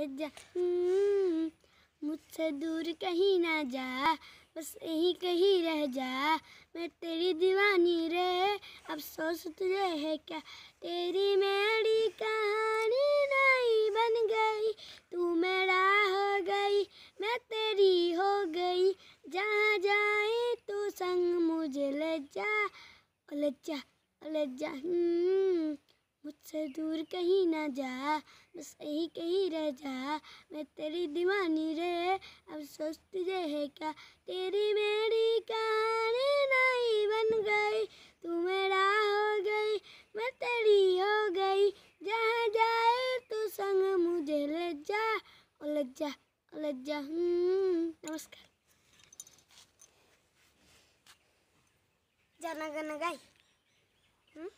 घर जा हम्म, मुझसे दूर कहीं ना जा बस यहीं कहीं रह जा मैं तेरी दीवानी रे अफसोस तुझे है क्या तेरी मेरी कहानी नहीं बन गई तू मेरा हो गई मैं तेरी हो गई जहाँ जाए तू संग मुझे ले जा ले जा ले जा हम्म, मुझसे दूर कहीं ना जा बस यही कहीं रह जा मैं तेरी दीवानी रे अब सोचती रहे क्या तेरी मेरी कहानी नहीं बन गई तू मेरा हो गई मैं तेरी हो गई जहाँ जाए तू संग मुझे ले जा उलझ जा उलझ जा नमस्कार जाना गाना गाई हम्म?